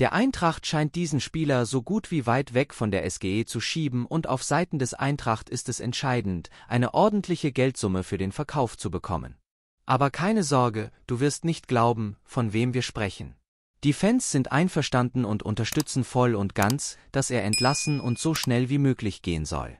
Der Eintracht scheint diesen Spieler so gut wie weit weg von der SGE zu schieben und auf Seiten des Eintracht ist es entscheidend, eine ordentliche Geldsumme für den Verkauf zu bekommen. Aber keine Sorge, du wirst nicht glauben, von wem wir sprechen. Die Fans sind einverstanden und unterstützen voll und ganz, dass er entlassen und so schnell wie möglich gehen soll.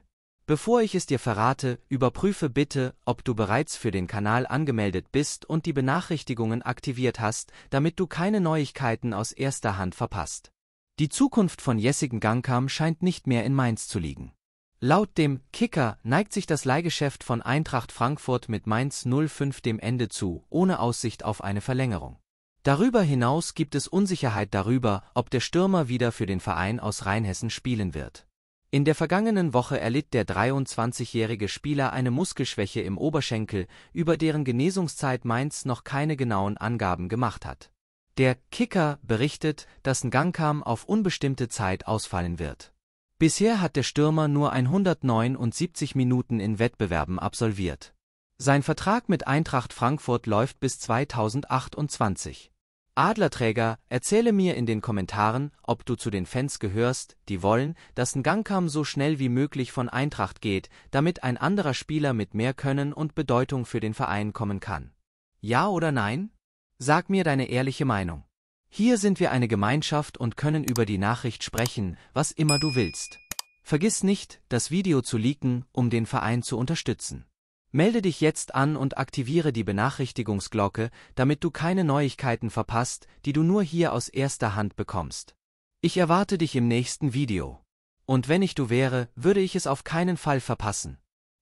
Bevor ich es dir verrate, überprüfe bitte, ob du bereits für den Kanal angemeldet bist und die Benachrichtigungen aktiviert hast, damit du keine Neuigkeiten aus erster Hand verpasst. Die Zukunft von Jessigen Gangkam scheint nicht mehr in Mainz zu liegen. Laut dem Kicker neigt sich das Leihgeschäft von Eintracht Frankfurt mit Mainz 05 dem Ende zu, ohne Aussicht auf eine Verlängerung. Darüber hinaus gibt es Unsicherheit darüber, ob der Stürmer wieder für den Verein aus Rheinhessen spielen wird. In der vergangenen Woche erlitt der 23-jährige Spieler eine Muskelschwäche im Oberschenkel, über deren Genesungszeit Mainz noch keine genauen Angaben gemacht hat. Der Kicker berichtet, dass Ngankam auf unbestimmte Zeit ausfallen wird. Bisher hat der Stürmer nur 179 Minuten in Wettbewerben absolviert. Sein Vertrag mit Eintracht Frankfurt läuft bis 2028. Adlerträger, erzähle mir in den Kommentaren, ob du zu den Fans gehörst, die wollen, dass ein Ngankam so schnell wie möglich von Eintracht geht, damit ein anderer Spieler mit mehr Können und Bedeutung für den Verein kommen kann. Ja oder nein? Sag mir deine ehrliche Meinung. Hier sind wir eine Gemeinschaft und können über die Nachricht sprechen, was immer du willst. Vergiss nicht, das Video zu leaken, um den Verein zu unterstützen. Melde dich jetzt an und aktiviere die Benachrichtigungsglocke, damit du keine Neuigkeiten verpasst, die du nur hier aus erster Hand bekommst. Ich erwarte dich im nächsten Video. Und wenn ich du wäre, würde ich es auf keinen Fall verpassen.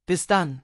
Bis dann!